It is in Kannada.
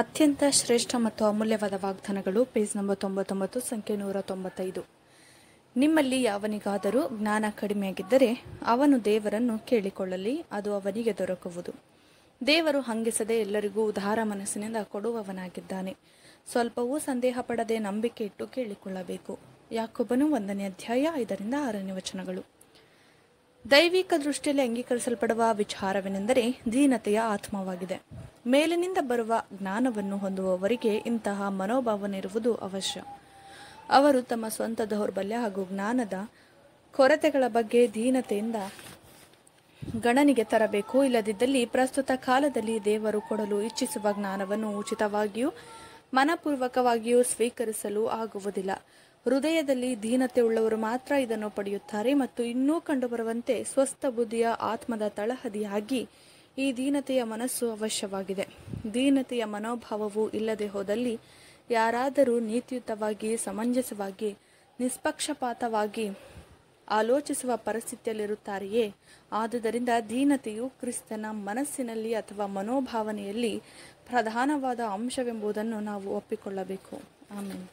ಅತ್ಯಂತ ಶ್ರೇಷ್ಠ ಮತ್ತು ಅಮೂಲ್ಯವಾದ ವಾಗ್ದಾನಗಳು ಪೇಜ್ ನಂಬರ್ ತೊಂಬತ್ತೊಂಬತ್ತು ಸಂಖ್ಯೆ ನೂರ ತೊಂಬತ್ತೈದು ನಿಮ್ಮಲ್ಲಿ ಯಾವನಿಗಾದರೂ ಜ್ಞಾನ ಕಡಿಮೆಯಾಗಿದ್ದರೆ ಅವನು ದೇವರನ್ನು ಕೇಳಿಕೊಳ್ಳಲಿ ಅದು ಅವನಿಗೆ ದೊರಕುವುದು ದೇವರು ಹಂಗಿಸದೆ ಎಲ್ಲರಿಗೂ ಉದಾರ ಮನಸ್ಸಿನಿಂದ ಕೊಡುವವನಾಗಿದ್ದಾನೆ ಸ್ವಲ್ಪವೂ ಸಂದೇಹ ಪಡದೆ ನಂಬಿಕೆ ಇಟ್ಟು ಕೇಳಿಕೊಳ್ಳಬೇಕು ಯಾಕೊಬ್ಬನು ಒಂದನೇ ಅಧ್ಯಾಯ ಐದರಿಂದ ಆರನೇ ವಚನಗಳು ದೈವಿಕ ದೃಷ್ಟಿಯಲ್ಲಿ ಅಂಗೀಕರಿಸಲ್ಪಡುವ ವಿಚಾರವೆಂದರೆ ದೀನತೆಯ ಆತ್ಮವಾಗಿದೆ ಮೇಲಿನಿಂದ ಬರುವ ಜ್ಞಾನವನ್ನು ಹೊಂದುವವರಿಗೆ ಇಂತಹ ಮನೋಭಾವನೆ ಇರುವುದು ಅವಶ್ಯ ಅವರು ತಮ್ಮ ಸ್ವಂತ ದೌರ್ಬಲ್ಯ ಹಾಗೂ ಜ್ಞಾನದ ಕೊರತೆಗಳ ಬಗ್ಗೆ ದೀನತೆಯಿಂದ ಗಣನಿಗೆ ತರಬೇಕು ಇಲ್ಲದಿದ್ದಲ್ಲಿ ಪ್ರಸ್ತುತ ಕಾಲದಲ್ಲಿ ದೇವರು ಕೊಡಲು ಇಚ್ಛಿಸುವ ಜ್ಞಾನವನ್ನು ಉಚಿತವಾಗಿಯೂ ಮನಪೂರ್ವಕವಾಗಿಯೂ ಸ್ವೀಕರಿಸಲು ಆಗುವುದಿಲ್ಲ ಹೃದಯದಲ್ಲಿ ದೀನತೆ ಉಳ್ಳವರು ಮಾತ್ರ ಇದನ್ನು ಪಡೆಯುತ್ತಾರೆ ಮತ್ತು ಇನ್ನೂ ಕಂಡುಬರುವಂತೆ ಸ್ವಸ್ಥ ಬುದ್ಧಿಯ ಆತ್ಮದ ತಳಹದಿಯಾಗಿ ಈ ದೀನತೆಯ ಮನಸ್ಸು ಅವಶ್ಯವಾಗಿದೆ ದೀನತೆಯ ಮನೋಭಾವವು ಇಲ್ಲದೆ ಹೋದಲ್ಲಿ ಯಾರಾದರೂ ನೀತಿಯುತವಾಗಿ ಸಮಂಜಸವಾಗಿ ನಿಷ್ಪಕ್ಷಪಾತವಾಗಿ ಆಲೋಚಿಸುವ ಪರಿಸ್ಥಿತಿಯಲ್ಲಿರುತ್ತಾರೆಯೇ ಆದುದರಿಂದ ದೀನತೆಯು ಕ್ರಿಸ್ತನ ಮನಸ್ಸಿನಲ್ಲಿ ಅಥವಾ ಮನೋಭಾವನೆಯಲ್ಲಿ ಪ್ರಧಾನವಾದ ಅಂಶವೆಂಬುದನ್ನು ನಾವು ಒಪ್ಪಿಕೊಳ್ಳಬೇಕು ಆಮೇಲೆ